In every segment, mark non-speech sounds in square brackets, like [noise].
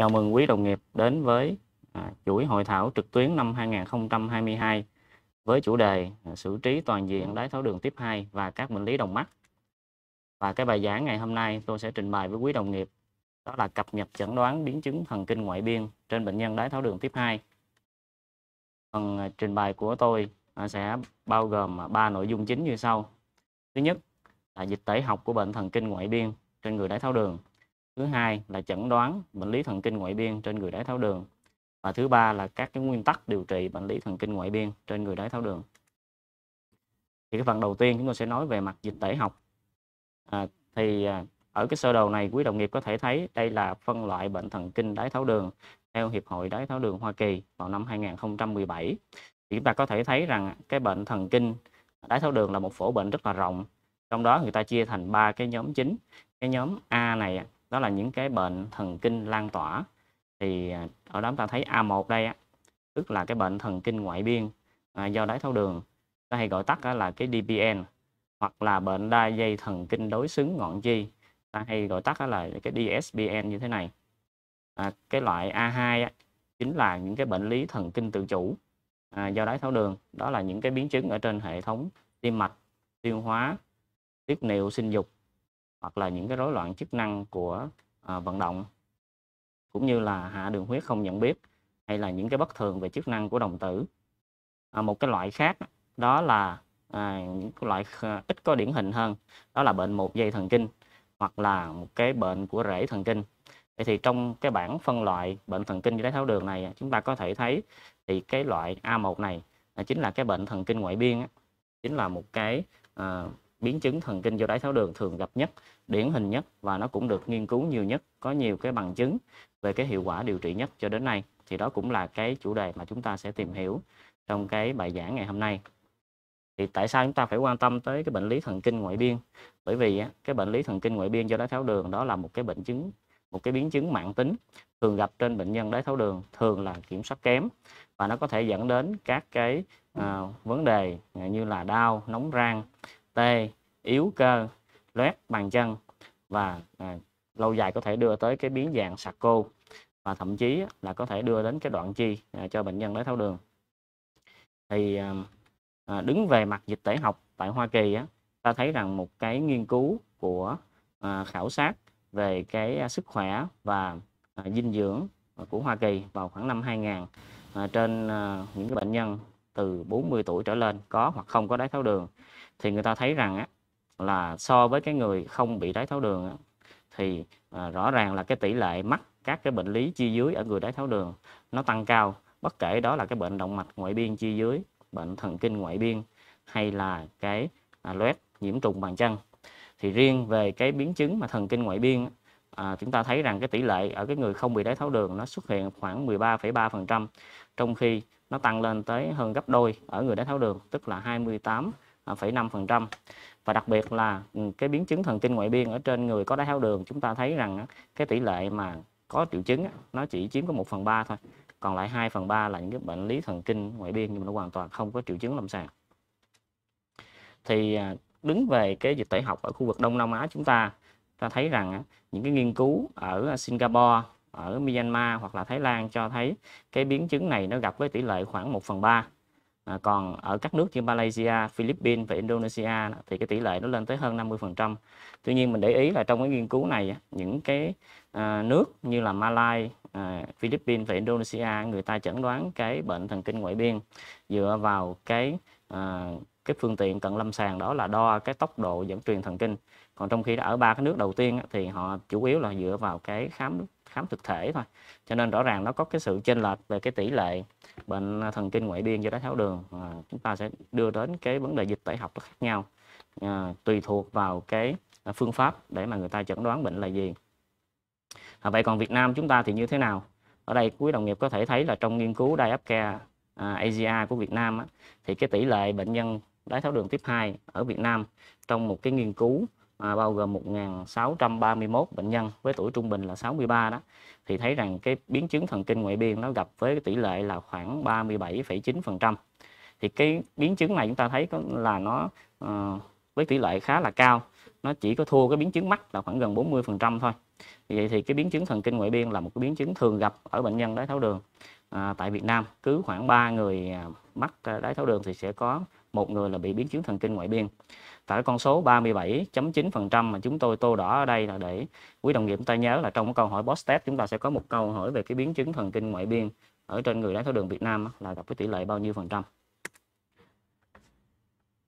Chào mừng quý đồng nghiệp đến với à, chuỗi hội thảo trực tuyến năm 2022 với chủ đề à, xử trí toàn diện đái tháo đường tiếp 2 và các bệnh lý đồng mắt. Và cái bài giảng ngày hôm nay tôi sẽ trình bày với quý đồng nghiệp đó là cập nhật chẩn đoán biến chứng thần kinh ngoại biên trên bệnh nhân đái tháo đường tiếp 2. Phần à, trình bày của tôi sẽ bao gồm ba nội dung chính như sau. Thứ nhất là dịch tễ học của bệnh thần kinh ngoại biên trên người đái tháo đường thứ hai là chẩn đoán bệnh lý thần kinh ngoại biên trên người đái tháo đường và thứ ba là các cái nguyên tắc điều trị bệnh lý thần kinh ngoại biên trên người đái tháo đường thì cái phần đầu tiên chúng tôi sẽ nói về mặt dịch tễ học à, thì à, ở cái sơ đồ này quý đồng nghiệp có thể thấy đây là phân loại bệnh thần kinh đái tháo đường theo Hiệp hội Đái tháo đường Hoa Kỳ vào năm 2017 thì chúng ta có thể thấy rằng cái bệnh thần kinh đái tháo đường là một phổ bệnh rất là rộng trong đó người ta chia thành ba cái nhóm chính cái nhóm A này đó là những cái bệnh thần kinh lan tỏa thì à, ở đó ta thấy A1 đây á, tức là cái bệnh thần kinh ngoại biên à, do đái tháo đường ta hay gọi tắt là cái DPN hoặc là bệnh đa dây thần kinh đối xứng ngọn chi ta hay gọi tắt là cái DSBN như thế này à, cái loại A2 á, chính là những cái bệnh lý thần kinh tự chủ à, do đái tháo đường đó là những cái biến chứng ở trên hệ thống tim mạch tiêu hóa tiết niệu sinh dục hoặc là những cái rối loạn chức năng của à, vận động cũng như là hạ đường huyết không nhận biết hay là những cái bất thường về chức năng của đồng tử à, một cái loại khác đó là à, những loại ít có điển hình hơn đó là bệnh một dây thần kinh hoặc là một cái bệnh của rễ thần kinh vậy thì trong cái bảng phân loại bệnh thần kinh đái tháo đường này à, chúng ta có thể thấy thì cái loại A1 này à, chính là cái bệnh thần kinh ngoại biên chính là một cái uh, biến chứng thần kinh do đái tháo đường thường gặp nhất, điển hình nhất và nó cũng được nghiên cứu nhiều nhất, có nhiều cái bằng chứng về cái hiệu quả điều trị nhất cho đến nay. Thì đó cũng là cái chủ đề mà chúng ta sẽ tìm hiểu trong cái bài giảng ngày hôm nay. Thì tại sao chúng ta phải quan tâm tới cái bệnh lý thần kinh ngoại biên? Bởi vì cái bệnh lý thần kinh ngoại biên do đái tháo đường đó là một cái bệnh chứng một cái biến chứng mạng tính thường gặp trên bệnh nhân đái tháo đường thường là kiểm soát kém và nó có thể dẫn đến các cái à, vấn đề như là đau nóng rang tê yếu cơ loét bàn chân và à, lâu dài có thể đưa tới cái biến dạng sạc cô và thậm chí là có thể đưa đến cái đoạn chi à, cho bệnh nhân đái tháo đường thì à, à, đứng về mặt dịch tễ học tại Hoa Kỳ á, ta thấy rằng một cái nghiên cứu của à, khảo sát về cái à, sức khỏe và à, dinh dưỡng của Hoa Kỳ vào khoảng năm 2000 à, trên à, những cái bệnh nhân từ 40 tuổi trở lên có hoặc không có đái tháo đường thì người ta thấy rằng á, là so với cái người không bị đái tháo đường á, thì à, rõ ràng là cái tỷ lệ mắc các cái bệnh lý chi dưới ở người đái tháo đường nó tăng cao bất kể đó là cái bệnh động mạch ngoại biên chi dưới bệnh thần kinh ngoại biên hay là cái à, loét nhiễm trùng bàn chân thì riêng về cái biến chứng mà thần kinh ngoại biên à, chúng ta thấy rằng cái tỷ lệ ở cái người không bị đái tháo đường nó xuất hiện khoảng 13,3% trong khi nó tăng lên tới hơn gấp đôi ở người đái tháo đường tức là 28 0,5% và đặc biệt là ừ, cái biến chứng thần kinh ngoại biên ở trên người có đái tháo đường chúng ta thấy rằng cái tỷ lệ mà có triệu chứng nó chỉ chiếm có 1 phần 3 thôi còn lại 2 phần 3 là những cái bệnh lý thần kinh ngoại biên nhưng mà nó hoàn toàn không có triệu chứng lâm sàng thì à, đứng về cái dịch tễ học ở khu vực Đông Nam Á chúng ta ta thấy rằng những cái nghiên cứu ở Singapore ở Myanmar hoặc là Thái Lan cho thấy cái biến chứng này nó gặp với tỷ lệ khoảng 1 phần 3 À, còn ở các nước như Malaysia, Philippines và Indonesia thì cái tỷ lệ nó lên tới hơn 50%. Tuy nhiên mình để ý là trong cái nghiên cứu này những cái à, nước như là Malaysia, à, Philippines và Indonesia người ta chẩn đoán cái bệnh thần kinh ngoại biên dựa vào cái à, cái phương tiện cận lâm sàng đó là đo cái tốc độ dẫn truyền thần kinh còn trong khi ở ba cái nước đầu tiên thì họ chủ yếu là dựa vào cái khám khám thực thể thôi cho nên rõ ràng nó có cái sự chênh lệch về cái tỷ lệ bệnh thần kinh ngoại biên do đái tháo đường à, chúng ta sẽ đưa đến cái vấn đề dịch tễ học nó khác nhau à, tùy thuộc vào cái phương pháp để mà người ta chẩn đoán bệnh là gì à, vậy còn Việt Nam chúng ta thì như thế nào ở đây quý đồng nghiệp có thể thấy là trong nghiên cứu Diabcare à, Asia của Việt Nam á, thì cái tỷ lệ bệnh nhân đái tháo đường tiếp 2 ở Việt Nam trong một cái nghiên cứu mà bao gồm 1.631 bệnh nhân với tuổi trung bình là 63 đó thì thấy rằng cái biến chứng thần kinh ngoại biên nó gặp với cái tỷ lệ là khoảng 37,9% thì cái biến chứng này chúng ta thấy là nó uh, với tỷ lệ khá là cao nó chỉ có thua cái biến chứng mắt là khoảng gần 40% thôi vậy thì cái biến chứng thần kinh ngoại biên là một cái biến chứng thường gặp ở bệnh nhân đái tháo đường à, tại Việt Nam cứ khoảng 3 người à, mắc đái tháo đường thì sẽ có một người là bị biến chứng thần kinh ngoại biên và cái con số 37.9% mà chúng tôi tô đỏ ở đây là để quý đồng nghiệp chúng ta nhớ là trong cái câu hỏi boss test chúng ta sẽ có một câu hỏi về cái biến chứng thần kinh ngoại biên ở trên người đái tháo đường Việt Nam là gặp cái tỷ lệ bao nhiêu phần trăm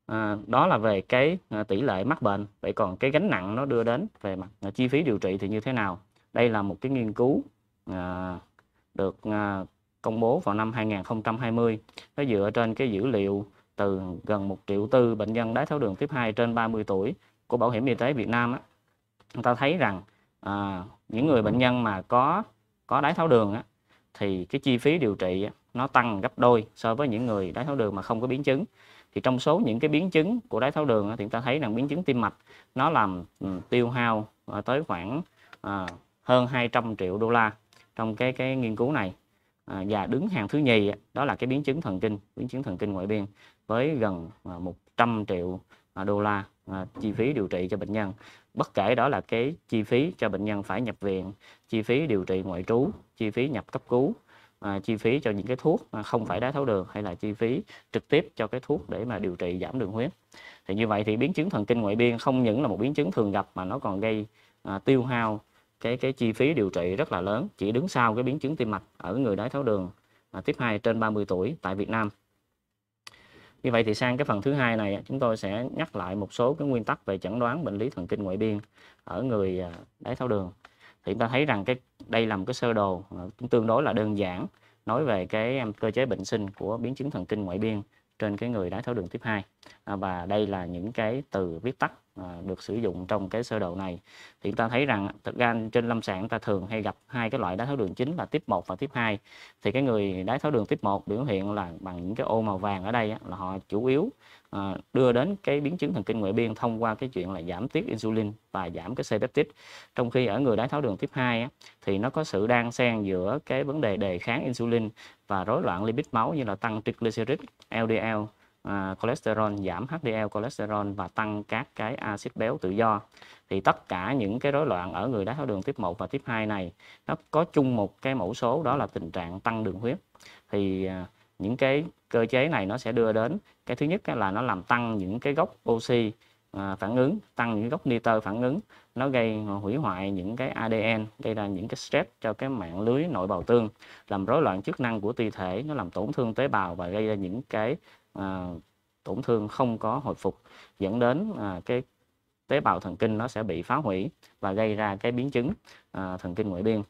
à, đó là về cái à, tỷ lệ mắc bệnh vậy còn cái gánh nặng nó đưa đến về mặt à, chi phí điều trị thì như thế nào đây là một cái nghiên cứu à, được à, công bố vào năm 2020 nó dựa trên cái dữ liệu từ gần 1 triệu tư bệnh nhân đái tháo đường tiếp 2 trên 30 tuổi của Bảo hiểm Y tế Việt Nam á, chúng ta thấy rằng à, những người bệnh nhân mà có có đái tháo đường á, thì cái chi phí điều trị á, nó tăng gấp đôi so với những người đái tháo đường mà không có biến chứng thì trong số những cái biến chứng của đái tháo đường á, thì chúng ta thấy rằng biến chứng tim mạch nó làm ừ, tiêu hao à, tới khoảng à, hơn 200 triệu đô la trong cái cái nghiên cứu này à, và đứng hàng thứ nhì đó là cái biến chứng thần kinh biến chứng thần kinh ngoại biên với gần 100 à, triệu à, đô la à, chi phí điều trị cho bệnh nhân bất kể đó là cái chi phí cho bệnh nhân phải nhập viện chi phí điều trị ngoại trú chi phí nhập cấp cứu à, chi phí cho những cái thuốc không phải đái tháo đường hay là chi phí trực tiếp cho cái thuốc để mà điều trị giảm đường huyết thì như vậy thì biến chứng thần kinh ngoại biên không những là một biến chứng thường gặp mà nó còn gây tiêu hao cái cái chi phí điều trị rất là lớn chỉ đứng sau cái biến chứng tim mạch ở người đái tháo đường tiếp 2 trên 30 tuổi tại Việt Nam vì vậy thì sang cái phần thứ hai này chúng tôi sẽ nhắc lại một số cái nguyên tắc về chẩn đoán bệnh lý thần kinh ngoại biên ở người à, đái tháo đường. Thì chúng ta thấy rằng cái đây là một cái sơ đồ à, tương đối là đơn giản nói về cái à, cơ chế bệnh sinh của biến chứng thần kinh ngoại biên trên cái người đái tháo đường tiếp 2. À, và đây là những cái từ viết tắt à, được sử dụng trong cái sơ đồ này thì chúng ta thấy rằng à, thực ra trên lâm sàng ta thường hay gặp hai cái loại đái tháo đường chính là tiếp 1 và tiếp 2 thì cái người đái tháo đường tiếp 1 biểu hiện là bằng những cái ô màu vàng ở đây là họ chủ yếu đưa đến cái biến chứng thần kinh ngoại biên thông qua cái chuyện là giảm tiết insulin và giảm cái C-peptide trong khi ở người đái tháo đường tiếp 2 thì nó có sự đan xen giữa cái vấn đề đề kháng insulin và rối loạn lipid máu như là tăng triglycerid LDL à, cholesterol giảm HDL cholesterol và tăng các cái axit béo tự do thì tất cả những cái rối loạn ở người đái tháo đường tiếp 1 và tiếp 2 này nó có chung một cái mẫu số đó là tình trạng tăng đường huyết thì à, những cái cơ chế này nó sẽ đưa đến cái thứ nhất là nó làm tăng những cái gốc oxy à, phản ứng tăng những gốc nitơ phản ứng nó gây hủy hoại những cái ADN gây ra những cái stress cho cái mạng lưới nội bào tương làm rối loạn chức năng của ti thể nó làm tổn thương tế bào và gây ra những cái à, tổn thương không có hồi phục dẫn đến à, cái tế bào thần kinh nó sẽ bị phá hủy và gây ra cái biến chứng à, thần kinh ngoại biên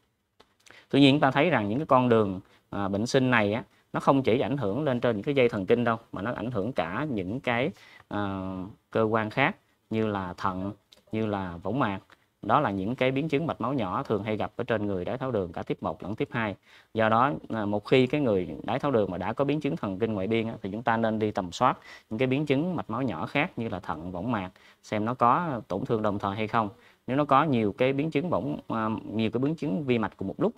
tuy nhiên chúng ta thấy rằng những cái con đường à, bệnh sinh này á, nó không chỉ ảnh hưởng lên trên những cái dây thần kinh đâu mà nó ảnh hưởng cả những cái à, cơ quan khác như là thận như là võng mạc đó là những cái biến chứng mạch máu nhỏ thường hay gặp ở trên người đái tháo đường cả tiếp 1 lẫn tiếp 2 do đó à, một khi cái người đái tháo đường mà đã có biến chứng thần kinh ngoại biên thì chúng ta nên đi tầm soát những cái biến chứng mạch máu nhỏ khác như là thận võng mạc xem nó có tổn thương đồng thời hay không nếu nó có nhiều cái biến chứng bỏng à, nhiều cái biến chứng vi mạch cùng một lúc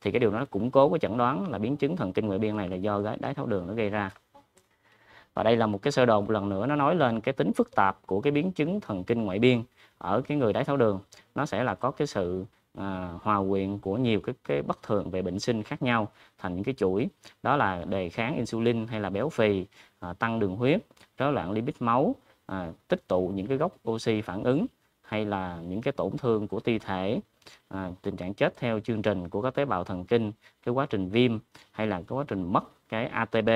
thì cái điều đó củng cố cái chẩn đoán là biến chứng thần kinh ngoại biên này là do đái tháo đường nó gây ra và đây là một cái sơ đồ một lần nữa nó nói lên cái tính phức tạp của cái biến chứng thần kinh ngoại biên ở cái người đái tháo đường nó sẽ là có cái sự à, hòa quyện của nhiều cái cái bất thường về bệnh sinh khác nhau thành những cái chuỗi đó là đề kháng insulin hay là béo phì à, tăng đường huyết rối loạn lipid máu à, tích tụ những cái gốc oxy phản ứng hay là những cái tổn thương của ti thể à, tình trạng chết theo chương trình của các tế bào thần kinh cái quá trình viêm hay là cái quá trình mất cái ATP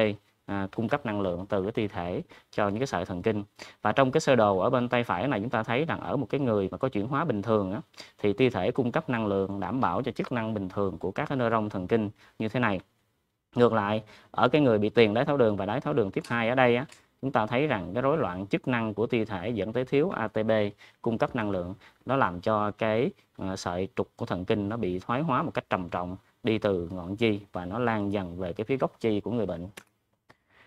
À, cung cấp năng lượng từ cái ti thể cho những cái sợi thần kinh và trong cái sơ đồ ở bên tay phải này chúng ta thấy rằng ở một cái người mà có chuyển hóa bình thường á, thì ti thể cung cấp năng lượng đảm bảo cho chức năng bình thường của các cái neuron thần kinh như thế này ngược lại ở cái người bị tiền đái tháo đường và đái tháo đường tiếp hai ở đây á, chúng ta thấy rằng cái rối loạn chức năng của ti thể dẫn tới thiếu ATP cung cấp năng lượng nó làm cho cái à, sợi trục của thần kinh nó bị thoái hóa một cách trầm trọng đi từ ngọn chi và nó lan dần về cái phía gốc chi của người bệnh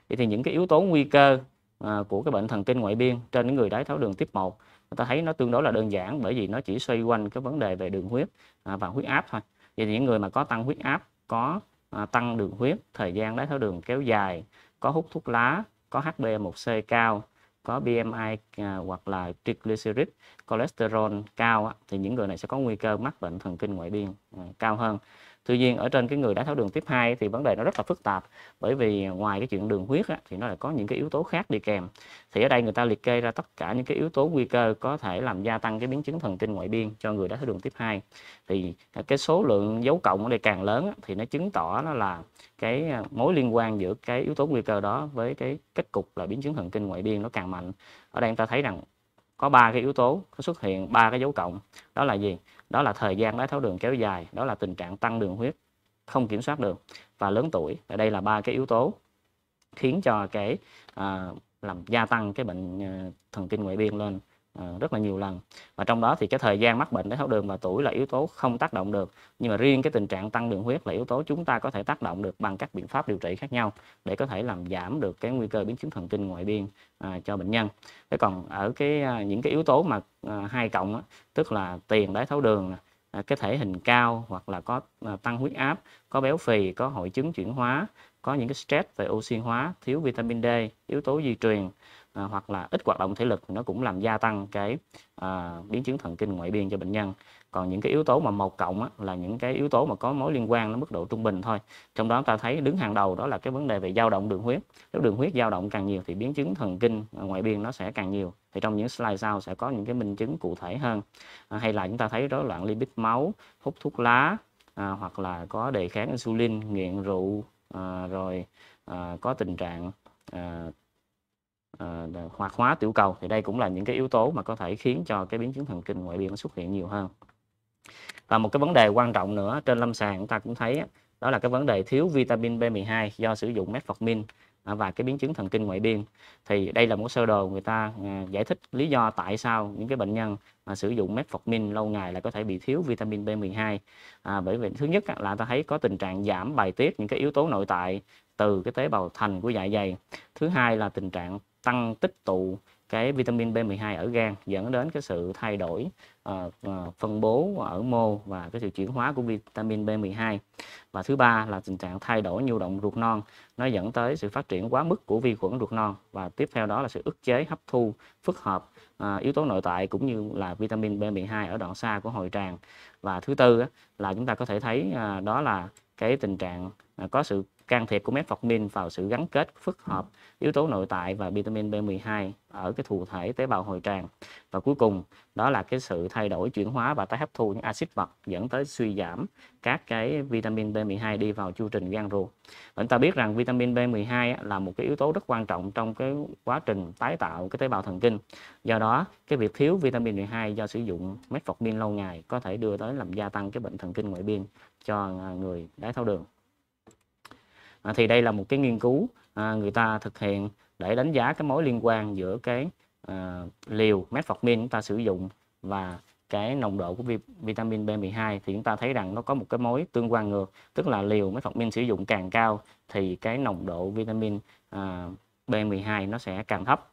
vậy thì những cái yếu tố nguy cơ à, của cái bệnh thần kinh ngoại biên trên những người đái tháo đường tiếp 1 người ta thấy nó tương đối là đơn giản bởi vì nó chỉ xoay quanh cái vấn đề về đường huyết à, và huyết áp thôi vậy thì những người mà có tăng huyết áp có à, tăng đường huyết thời gian đái tháo đường kéo dài có hút thuốc lá có HbA1c cao có BMI à, hoặc là triglycerid cholesterol cao thì những người này sẽ có nguy cơ mắc bệnh thần kinh ngoại biên à, cao hơn tuy nhiên ở trên cái người đái tháo đường tiếp 2 thì vấn đề nó rất là phức tạp bởi vì ngoài cái chuyện đường huyết á, thì nó lại có những cái yếu tố khác đi kèm thì ở đây người ta liệt kê ra tất cả những cái yếu tố nguy cơ có thể làm gia tăng cái biến chứng thần kinh ngoại biên cho người đái tháo đường tiếp 2 thì à, cái số lượng dấu cộng ở đây càng lớn á, thì nó chứng tỏ nó là cái à, mối liên quan giữa cái yếu tố nguy cơ đó với cái kết cục là biến chứng thần kinh ngoại biên nó càng mạnh ở đây người ta thấy rằng có ba cái yếu tố có xuất hiện ba cái dấu cộng đó là gì đó là thời gian đái tháo đường kéo dài đó là tình trạng tăng đường huyết không kiểm soát được và lớn tuổi ở đây là ba cái yếu tố khiến cho cái à, làm gia tăng cái bệnh à, thần kinh ngoại biên lên Ờ, rất là nhiều lần và trong đó thì cái thời gian mắc bệnh đái tháo đường và tuổi là yếu tố không tác động được nhưng mà riêng cái tình trạng tăng đường huyết là yếu tố chúng ta có thể tác động được bằng các biện pháp điều trị khác nhau để có thể làm giảm được cái nguy cơ biến chứng thần kinh ngoại biên à, cho bệnh nhân thế còn ở cái à, những cái yếu tố mà à, hai cộng á, tức là tiền đái tháo đường à, cái thể hình cao hoặc là có à, tăng huyết áp có béo phì có hội chứng chuyển hóa có những cái stress về oxy hóa thiếu vitamin D yếu tố di truyền à, hoặc là ít hoạt động thể lực nó cũng làm gia tăng cái à, biến chứng thần kinh ngoại biên cho bệnh nhân còn những cái yếu tố mà màu cộng á, là những cái yếu tố mà có mối liên quan nó mức độ trung bình thôi trong đó ta thấy đứng hàng đầu đó là cái vấn đề về dao động đường huyết nếu đường huyết dao động càng nhiều thì biến chứng thần kinh à, ngoại biên nó sẽ càng nhiều thì trong những slide sau sẽ có những cái minh chứng cụ thể hơn à, hay là chúng ta thấy rối loạn lipid máu hút thuốc lá à, hoặc là có đề kháng insulin nghiện rượu à, rồi à, có tình trạng à, hoạt ờ, hóa tiểu cầu thì đây cũng là những cái yếu tố mà có thể khiến cho cái biến chứng thần kinh ngoại biên nó xuất hiện nhiều hơn và một cái vấn đề quan trọng nữa trên lâm sàng chúng ta cũng thấy đó là cái vấn đề thiếu vitamin B12 do sử dụng metformin à, và cái biến chứng thần kinh ngoại biên thì đây là một sơ đồ người ta à, giải thích lý do tại sao những cái bệnh nhân mà sử dụng metformin lâu ngày là có thể bị thiếu vitamin B12 à, bởi vì thứ nhất là ta thấy có tình trạng giảm bài tiết những cái yếu tố nội tại từ cái tế bào thành của dạ dày thứ hai là tình trạng tăng tích tụ cái vitamin B12 ở gan dẫn đến cái sự thay đổi uh, phân bố ở mô và cái sự chuyển hóa của vitamin B12 và thứ ba là tình trạng thay đổi nhu động ruột non nó dẫn tới sự phát triển quá mức của vi khuẩn ruột non và tiếp theo đó là sự ức chế hấp thu phức hợp uh, yếu tố nội tại cũng như là vitamin B12 ở đoạn xa của hồi tràng và thứ tư á, là chúng ta có thể thấy uh, đó là cái tình trạng uh, có sự can thiệp của metformin vào sự gắn kết phức hợp yếu tố nội tại và vitamin B12 ở cái thụ thể tế bào hồi tràng và cuối cùng đó là cái sự thay đổi chuyển hóa và tái hấp thu những axit vật dẫn tới suy giảm các cái vitamin B12 đi vào chu trình gan ruột chúng ta biết rằng vitamin B12 là một cái yếu tố rất quan trọng trong cái quá trình tái tạo cái tế bào thần kinh do đó cái việc thiếu vitamin b 12 do sử dụng metformin lâu ngày có thể đưa tới làm gia tăng cái bệnh thần kinh ngoại biên cho à, người đái tháo đường à, thì đây là một cái nghiên cứu à, người ta thực hiện để đánh giá cái mối liên quan giữa cái à, liều metformin chúng ta sử dụng và cái nồng độ của vitamin B12 thì chúng ta thấy rằng nó có một cái mối tương quan ngược tức là liều metformin sử dụng càng cao thì cái nồng độ vitamin à, B12 nó sẽ càng thấp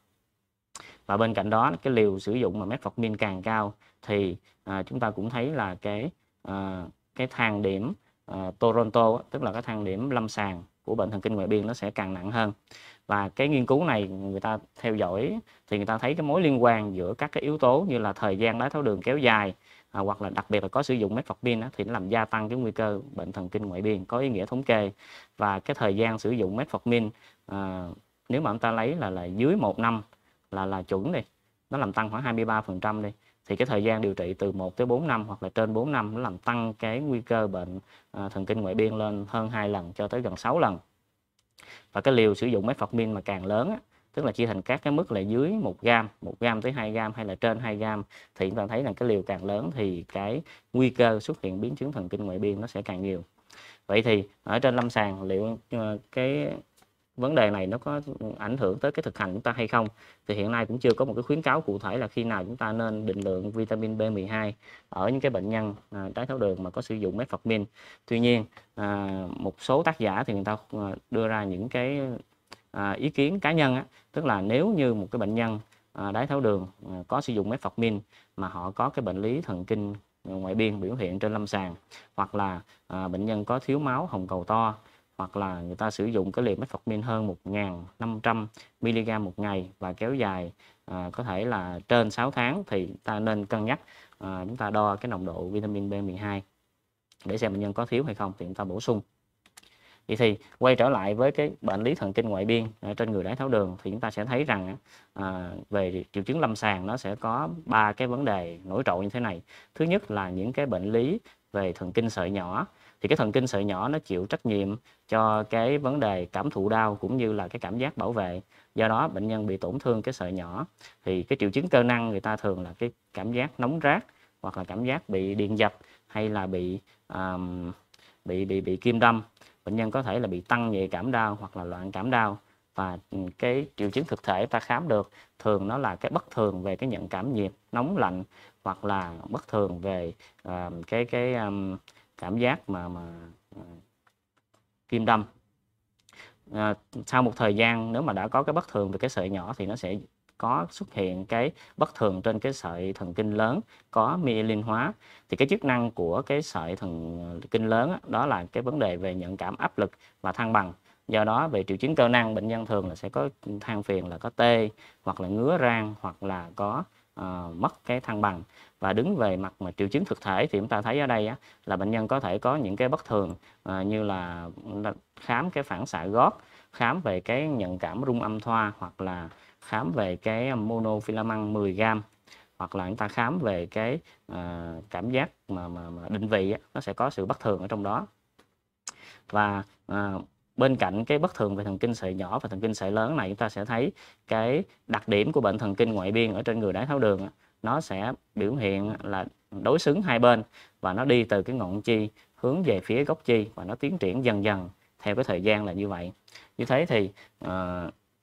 và bên cạnh đó cái liều sử dụng mà metformin càng cao thì à, chúng ta cũng thấy là cái à, cái thang điểm à, Toronto tức là cái thang điểm lâm sàng của bệnh thần kinh ngoại biên nó sẽ càng nặng hơn và cái nghiên cứu này người ta theo dõi thì người ta thấy cái mối liên quan giữa các cái yếu tố như là thời gian đái tháo đường kéo dài à, hoặc là đặc biệt là có sử dụng metformin đó, thì nó làm gia tăng cái nguy cơ bệnh thần kinh ngoại biên có ý nghĩa thống kê và cái thời gian sử dụng metformin à, nếu mà ông ta lấy là là dưới một năm là là chuẩn đi nó làm tăng khoảng 23% đi thì cái thời gian điều trị từ 1 tới 4 năm hoặc là trên 4 năm nó làm tăng cái nguy cơ bệnh à, thần kinh ngoại biên lên hơn hai lần cho tới gần 6 lần và cái liều sử dụng metformin mà càng lớn á, tức là chia thành các cái mức là dưới 1 gram 1 gram tới 2 gram hay là trên 2 gram thì chúng ta thấy rằng cái liều càng lớn thì cái nguy cơ xuất hiện biến chứng thần kinh ngoại biên nó sẽ càng nhiều vậy thì ở trên lâm sàng liệu ờ, cái vấn đề này nó có ảnh hưởng tới cái thực hành chúng ta hay không thì hiện nay cũng chưa có một cái khuyến cáo cụ thể là khi nào chúng ta nên định lượng vitamin B12 ở những cái bệnh nhân à, đái tháo đường mà có sử dụng metformin tuy nhiên à, một số tác giả thì người ta à, đưa ra những cái à, ý kiến cá nhân á, tức là nếu như một cái bệnh nhân đái tháo đường có sử dụng metformin mà họ có cái bệnh lý thần kinh ngoại biên biểu hiện trên lâm sàng hoặc là bệnh nhân có thiếu máu hồng cầu to hoặc là người ta sử dụng cái liều metformin hơn 1.500 mg một ngày và kéo dài à, có thể là trên 6 tháng thì ta nên cân nhắc à, chúng ta đo cái nồng độ vitamin B12 để xem bệnh nhân có thiếu hay không thì chúng ta bổ sung vậy thì quay trở lại với cái bệnh lý thần kinh ngoại biên à, trên người đái tháo đường thì chúng ta sẽ thấy rằng à, về triệu chứng lâm sàng nó sẽ có ba cái vấn đề nổi trội như thế này thứ nhất là những cái bệnh lý về thần kinh sợi nhỏ thì cái thần kinh sợi nhỏ nó chịu trách nhiệm cho cái vấn đề cảm thụ đau cũng như là cái cảm giác bảo vệ do đó bệnh nhân bị tổn thương cái sợi nhỏ thì cái triệu chứng cơ năng người ta thường là cái cảm giác nóng rát hoặc là cảm giác bị điện giật hay là bị um, bị bị bị kim đâm bệnh nhân có thể là bị tăng nhạy cảm đau hoặc là loạn cảm đau và ừ, cái triệu chứng thực thể ta khám được thường nó là cái bất thường về cái nhận cảm nhiệt nóng lạnh hoặc là bất thường về uh, cái cái um, cảm giác mà, mà à, kim đâm à, sau một thời gian nếu mà đã có cái bất thường về cái sợi nhỏ thì nó sẽ có xuất hiện cái bất thường trên cái sợi thần kinh lớn có myelin hóa thì cái chức năng của cái sợi thần kinh lớn đó, đó là cái vấn đề về nhận cảm áp lực và thăng bằng do đó về triệu chứng cơ năng bệnh nhân thường là sẽ có than phiền là có tê hoặc là ngứa rang hoặc là có uh, mất cái thăng bằng và đứng về mặt mà triệu chứng thực thể thì chúng ta thấy ở đây á, là bệnh nhân có thể có những cái bất thường uh, như là khám cái phản xạ gót khám về cái nhận cảm rung âm thoa hoặc là khám về cái monofilament 10 gram hoặc là chúng ta khám về cái uh, cảm giác mà, mà, mà định vị á, nó sẽ có sự bất thường ở trong đó và uh, bên cạnh cái bất thường về thần kinh sợi nhỏ và thần kinh sợi lớn này chúng ta sẽ thấy cái đặc điểm của bệnh thần kinh ngoại biên ở trên người đái tháo đường nó sẽ biểu hiện là đối xứng hai bên và nó đi từ cái ngọn chi hướng về phía gốc chi và nó tiến triển dần dần theo cái thời gian là như vậy như thế thì uh,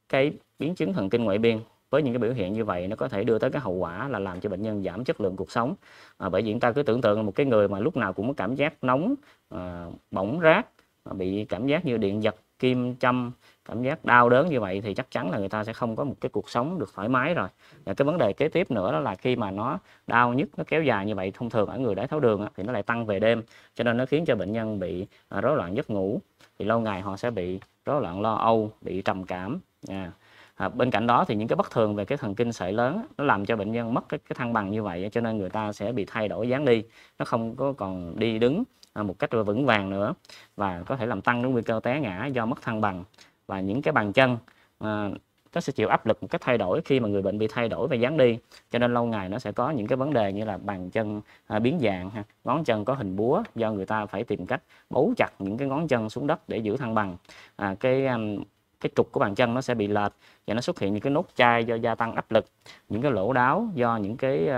cái biến chứng thần kinh ngoại biên với những cái biểu hiện như vậy nó có thể đưa tới cái hậu quả là làm cho bệnh nhân giảm chất lượng cuộc sống à, bởi vì chúng ta cứ tưởng tượng một cái người mà lúc nào cũng có cảm giác nóng à, bỏng rát bị cảm giác như điện giật kim châm cảm giác đau đớn như vậy thì chắc chắn là người ta sẽ không có một cái cuộc sống được thoải mái rồi và cái vấn đề kế tiếp nữa đó là khi mà nó đau nhức nó kéo dài như vậy thông thường ở người đái tháo đường thì nó lại tăng về đêm cho nên nó khiến cho bệnh nhân bị à, rối loạn giấc ngủ thì lâu ngày họ sẽ bị rối loạn lo âu bị trầm cảm À, à bên cạnh đó thì những cái bất thường về cái thần kinh sợi lớn nó làm cho bệnh nhân mất cái, cái thăng bằng như vậy cho nên người ta sẽ bị thay đổi dáng đi nó không có còn đi đứng À, một cách vững vàng nữa và có thể làm tăng đến nguy cơ té ngã do mất thăng bằng và những cái bàn chân à, nó sẽ chịu áp lực một cách thay đổi khi mà người bệnh bị thay đổi và dán đi cho nên lâu ngày nó sẽ có những cái vấn đề như là bàn chân à, biến dạng ngón chân có hình búa do người ta phải tìm cách bấu chặt những cái ngón chân xuống đất để giữ thăng bằng cái cái trục của bàn chân nó sẽ bị lệch và nó xuất hiện những cái nốt chai do gia tăng áp lực những cái lỗ đáo do những cái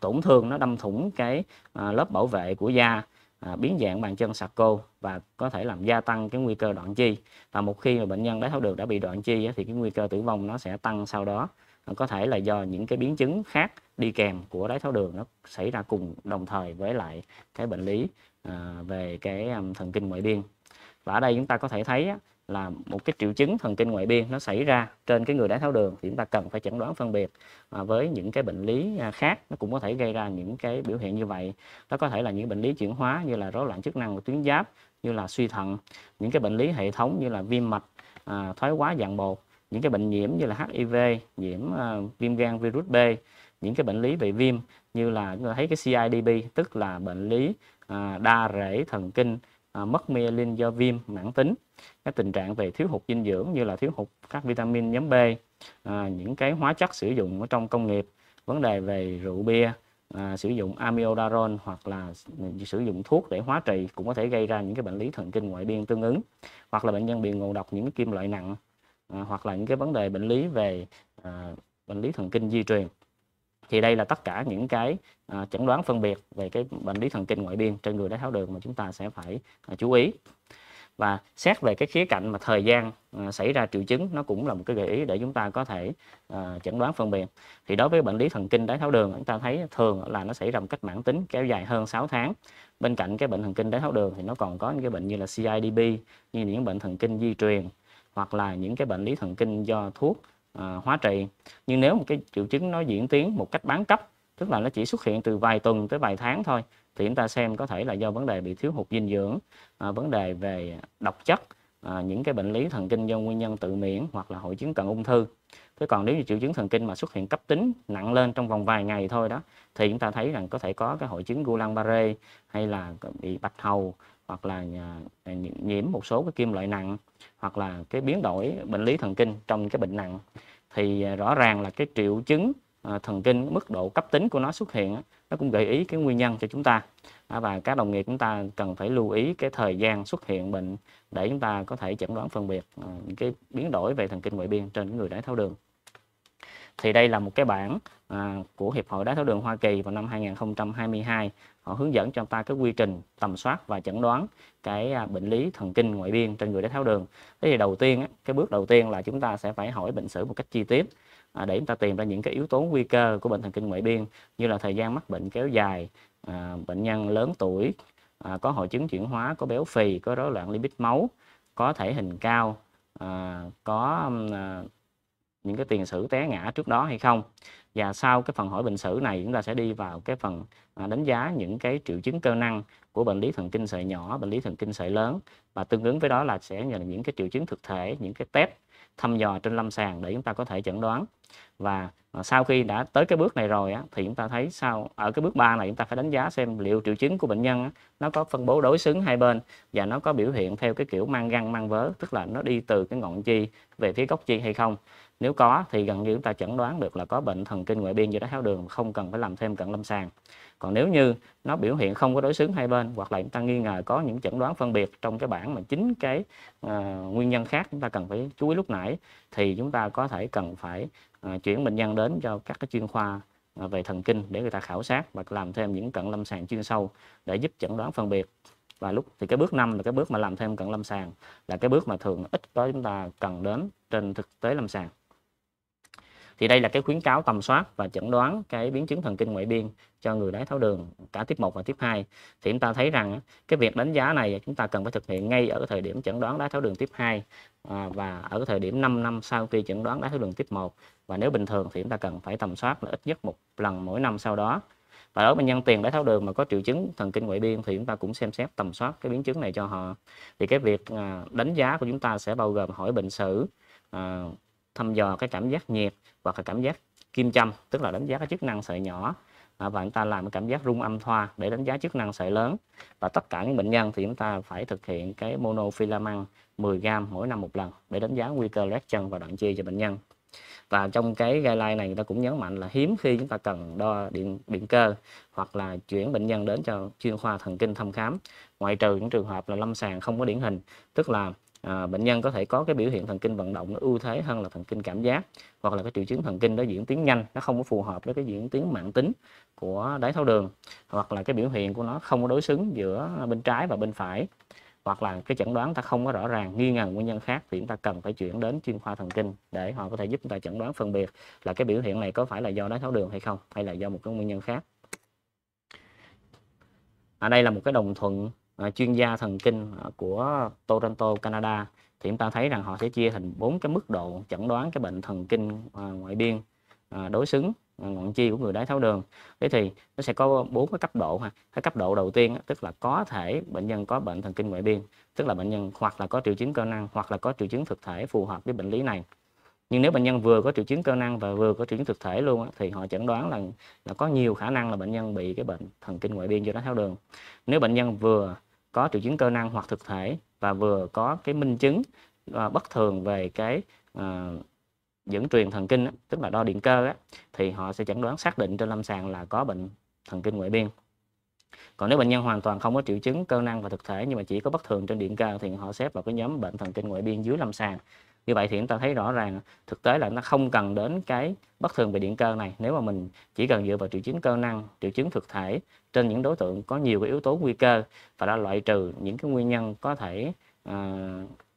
tổn thương nó đâm thủng cái lớp bảo vệ của da à, biến dạng bàn chân sạc cô và có thể làm gia tăng cái nguy cơ đoạn chi và một khi mà bệnh nhân đái tháo đường đã bị đoạn chi thì cái nguy cơ tử vong nó sẽ tăng sau đó có thể là do những cái biến chứng khác đi kèm của đái tháo đường nó xảy ra cùng đồng thời với lại cái bệnh lý à, về cái à, thần kinh ngoại biên và ở đây chúng ta có thể thấy là một cái triệu chứng thần kinh ngoại biên nó xảy ra trên cái người đái tháo đường thì chúng ta cần phải chẩn đoán phân biệt à, với những cái bệnh lý à, khác nó cũng có thể gây ra những cái biểu hiện như vậy Nó có thể là những bệnh lý chuyển hóa như là rối loạn chức năng của tuyến giáp như là suy thận những cái bệnh lý hệ thống như là viêm mạch à, thoái hóa dạng bột những cái bệnh nhiễm như là HIV nhiễm à, viêm gan virus B những cái bệnh lý về viêm như là thấy cái CIDP tức là bệnh lý à, đa rễ thần kinh À, mất myelin do viêm mãn tính các tình trạng về thiếu hụt dinh dưỡng như là thiếu hụt các vitamin nhóm B à, những cái hóa chất sử dụng ở trong công nghiệp vấn đề về rượu bia à, sử dụng amiodarone hoặc là sử dụng thuốc để hóa trị cũng có thể gây ra những cái bệnh lý thần kinh ngoại biên tương ứng hoặc là bệnh nhân bị ngộ độc những cái kim loại nặng à, hoặc là những cái vấn đề bệnh lý về à, bệnh lý thần kinh di truyền thì đây là tất cả những cái à, chẩn đoán phân biệt về cái bệnh lý thần kinh ngoại biên trên người đái tháo đường mà chúng ta sẽ phải à, chú ý và xét về cái khía cạnh mà thời gian à, xảy ra triệu chứng nó cũng là một cái gợi ý để chúng ta có thể à, chẩn đoán phân biệt thì đối với bệnh lý thần kinh đái tháo đường chúng ta thấy thường là nó xảy ra một cách mãn tính kéo dài hơn 6 tháng bên cạnh cái bệnh thần kinh đái tháo đường thì nó còn có những cái bệnh như là CIDP như những bệnh thần kinh di truyền hoặc là những cái bệnh lý thần kinh do thuốc à, hóa trị nhưng nếu một cái triệu chứng nó diễn tiến một cách bán cấp tức là nó chỉ xuất hiện từ vài tuần tới vài tháng thôi thì chúng ta xem có thể là do vấn đề bị thiếu hụt dinh dưỡng à, vấn đề về độc chất à, những cái bệnh lý thần kinh do nguyên nhân tự miễn hoặc là hội chứng cận ung thư thế còn nếu như triệu chứng thần kinh mà xuất hiện cấp tính nặng lên trong vòng vài ngày thôi đó thì chúng ta thấy rằng có thể có cái hội chứng Guillain-Barré hay là bị bạch hầu hoặc là à, à, nhiễm một số cái kim loại nặng hoặc là cái biến đổi bệnh lý thần kinh trong cái bệnh nặng thì à, rõ ràng là cái triệu chứng thần kinh mức độ cấp tính của nó xuất hiện nó cũng gợi ý cái nguyên nhân cho chúng ta và các đồng nghiệp chúng ta cần phải lưu ý cái thời gian xuất hiện bệnh để chúng ta có thể chẩn đoán phân biệt những cái biến đổi về thần kinh ngoại biên trên người đái tháo đường thì đây là một cái bản à, của Hiệp hội Đái tháo đường Hoa Kỳ vào năm 2022 họ hướng dẫn cho ta cái quy trình tầm soát và chẩn đoán cái à, bệnh lý thần kinh ngoại biên trên người đái tháo đường thế thì đầu tiên cái bước đầu tiên là chúng ta sẽ phải hỏi bệnh sử một cách chi tiết à, để chúng ta tìm ra những cái yếu tố nguy cơ của bệnh thần kinh ngoại biên như là thời gian mắc bệnh kéo dài à, bệnh nhân lớn tuổi có hội chứng chuyển hóa có béo phì có rối loạn lipid máu có thể hình cao có những cái tiền sử té ngã trước đó hay không và sau cái phần hỏi bệnh sử này chúng ta sẽ đi vào cái phần à, đánh giá những cái triệu chứng cơ năng của bệnh lý thần kinh sợi nhỏ bệnh lý thần kinh sợi lớn và tương ứng với đó là sẽ là những cái triệu chứng thực thể những cái test thăm dò trên lâm sàng để chúng ta có thể chẩn đoán và à, sau khi đã tới cái bước này rồi á, thì chúng ta thấy sau ở cái bước 3 này chúng ta phải đánh giá xem liệu triệu chứng của bệnh nhân á, nó có phân bố đối xứng hai bên và nó có biểu hiện theo cái kiểu mang găng mang vớ tức là nó đi từ cái ngọn chi về phía gốc chi hay không nếu có thì gần như chúng ta chẩn đoán được là có bệnh thần kinh ngoại biên do đái tháo đường không cần phải làm thêm cận lâm sàng còn nếu như nó biểu hiện không có đối xứng hai bên hoặc là chúng ta nghi ngờ có những chẩn đoán phân biệt trong cái bảng mà chính cái uh, nguyên nhân khác chúng ta cần phải chú ý lúc nãy thì chúng ta có thể cần phải uh, chuyển bệnh nhân đến cho các cái chuyên khoa uh, về thần kinh để người ta khảo sát và làm thêm những cận lâm sàng chuyên sâu để giúp chẩn đoán phân biệt và lúc thì cái bước năm là cái bước mà làm thêm cận lâm sàng là cái bước mà thường ít có chúng ta cần đến trên thực tế lâm sàng thì đây là cái khuyến cáo tầm soát và chẩn đoán cái biến chứng thần kinh ngoại biên cho người đái tháo đường cả tiếp 1 và tiếp 2 thì chúng ta thấy rằng cái việc đánh giá này chúng ta cần phải thực hiện ngay ở thời điểm chẩn đoán đái tháo đường tiếp 2 à, và ở thời điểm 5 năm sau khi chẩn đoán đái tháo đường tiếp 1 và nếu bình thường thì chúng ta cần phải tầm soát là ít nhất một lần mỗi năm sau đó và đối bệnh nhân tiền đái tháo đường mà có triệu chứng thần kinh ngoại biên thì chúng ta cũng xem xét tầm soát cái biến chứng này cho họ thì cái việc à, đánh giá của chúng ta sẽ bao gồm hỏi bệnh sử à, thăm dò cái cảm giác nhiệt hoặc là cảm giác kim châm tức là đánh giá cái chức năng sợi nhỏ và chúng ta làm cái cảm giác rung âm thoa để đánh giá chức năng sợi lớn và tất cả những bệnh nhân thì chúng ta phải thực hiện cái monofilament 10 gram mỗi năm một lần để đánh giá nguy cơ loét chân và đoạn chia cho bệnh nhân và trong cái guideline này người ta cũng nhấn mạnh là hiếm khi chúng ta cần đo điện điện cơ hoặc là chuyển bệnh nhân đến cho chuyên khoa thần kinh thăm khám ngoại trừ những trường hợp là lâm sàng không có điển hình tức là à, bệnh nhân có thể có cái biểu hiện thần kinh vận động nó ưu thế hơn là thần kinh cảm giác hoặc là cái triệu chứng thần kinh đó diễn tiến nhanh nó không có phù hợp với cái diễn tiến mạng tính của đái tháo đường hoặc là cái biểu hiện của nó không có đối xứng giữa bên trái và bên phải hoặc là cái chẩn đoán ta không có rõ ràng nghi ngờ nguyên nhân khác thì chúng ta cần phải chuyển đến chuyên khoa thần kinh để họ có thể giúp chúng ta chẩn đoán phân biệt là cái biểu hiện này có phải là do đái tháo đường hay không hay là do một cái nguyên nhân khác ở à đây là một cái đồng thuận À, chuyên gia thần kinh à, của Toronto Canada thì chúng ta thấy rằng họ sẽ chia thành bốn cái mức độ chẩn đoán cái bệnh thần kinh à, ngoại biên đối xứng ngọn chi của người đái tháo đường thế thì nó sẽ có bốn cái cấp độ ha cái cấp độ đầu tiên tức là có thể bệnh nhân có bệnh thần kinh ngoại biên tức là bệnh nhân hoặc là có triệu chứng cơ năng hoặc là có triệu chứng thực thể phù hợp với bệnh lý này nhưng nếu bệnh nhân vừa có triệu chứng cơ năng và vừa có triệu chứng thực thể luôn á, thì họ chẩn đoán là là có nhiều khả năng là bệnh nhân bị cái bệnh thần kinh ngoại biên do đái tháo đường nếu bệnh nhân vừa có triệu chứng cơ năng hoặc thực thể và vừa có cái minh chứng uh, bất thường về cái uh, dẫn truyền thần kinh tức là đo điện cơ thì họ sẽ chẩn đoán xác định trên lâm sàng là có bệnh thần kinh ngoại biên còn nếu bệnh nhân hoàn toàn không có triệu chứng cơ năng và thực thể nhưng mà chỉ có bất thường trên điện cơ thì họ xếp vào cái nhóm bệnh thần kinh ngoại biên dưới lâm sàng như vậy thì chúng ta thấy rõ ràng thực tế là nó không cần đến cái bất thường về điện cơ này nếu mà mình chỉ cần dựa vào triệu chứng cơ năng triệu chứng thực thể trên những đối tượng có nhiều cái yếu tố nguy cơ và đã loại trừ những cái nguyên nhân có thể uh,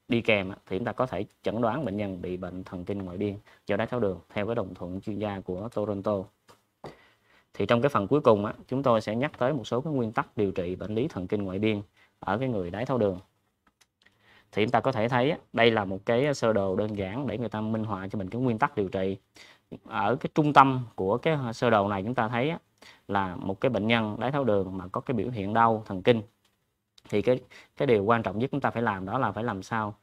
đi kèm thì chúng ta có thể chẩn đoán bệnh nhân bị bệnh thần kinh ngoại biên do đái tháo đường theo cái đồng thuận chuyên gia của Toronto thì trong cái phần cuối cùng á, chúng tôi sẽ nhắc tới một số cái nguyên tắc điều trị bệnh lý thần kinh ngoại biên ở cái người đái tháo đường thì chúng ta có thể thấy đây là một cái sơ đồ đơn giản để người ta minh họa cho mình cái nguyên tắc điều trị ở cái trung tâm của cái sơ đồ này chúng ta thấy là một cái bệnh nhân đái tháo đường mà có cái biểu hiện đau thần kinh thì cái cái điều quan trọng nhất chúng ta phải làm đó là phải làm sao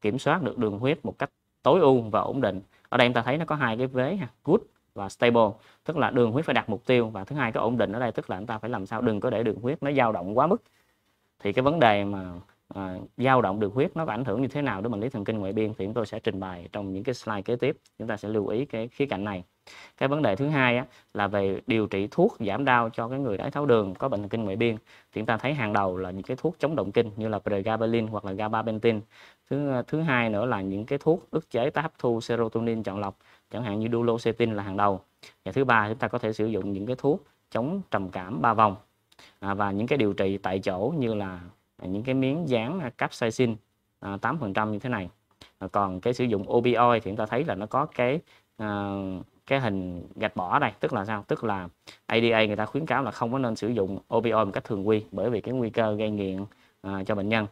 kiểm soát được đường huyết một cách tối ưu và ổn định ở đây chúng ta thấy nó có hai cái vế ha good và stable tức là đường huyết phải đặt mục tiêu và thứ hai cái ổn định ở đây tức là chúng ta phải làm sao đừng có để đường huyết nó dao động quá mức thì cái vấn đề mà Ờ, dao động đường huyết nó có ảnh hưởng như thế nào đến bệnh lý thần kinh ngoại biên thì chúng tôi sẽ trình bày trong những cái slide kế tiếp chúng ta sẽ lưu ý cái khía cạnh này cái vấn đề thứ hai á, là về điều trị thuốc giảm đau cho cái người đái tháo đường có bệnh thần kinh ngoại biên thì chúng ta thấy hàng đầu là những cái thuốc chống động kinh như là pregabalin hoặc là gabapentin thứ thứ hai nữa là những cái thuốc ức chế tái hấp thu serotonin chọn lọc chẳng hạn như dulocetin là hàng đầu và thứ ba chúng ta có thể sử dụng những cái thuốc chống trầm cảm ba vòng à, và những cái điều trị tại chỗ như là những cái miếng dán capsaicin à, 8% như thế này còn cái sử dụng opioid thì chúng ta thấy là nó có cái à, cái hình gạch bỏ đây tức là sao tức là ADA người ta khuyến cáo là không có nên sử dụng opioid một cách thường quy bởi vì cái nguy cơ gây nghiện à, cho bệnh nhân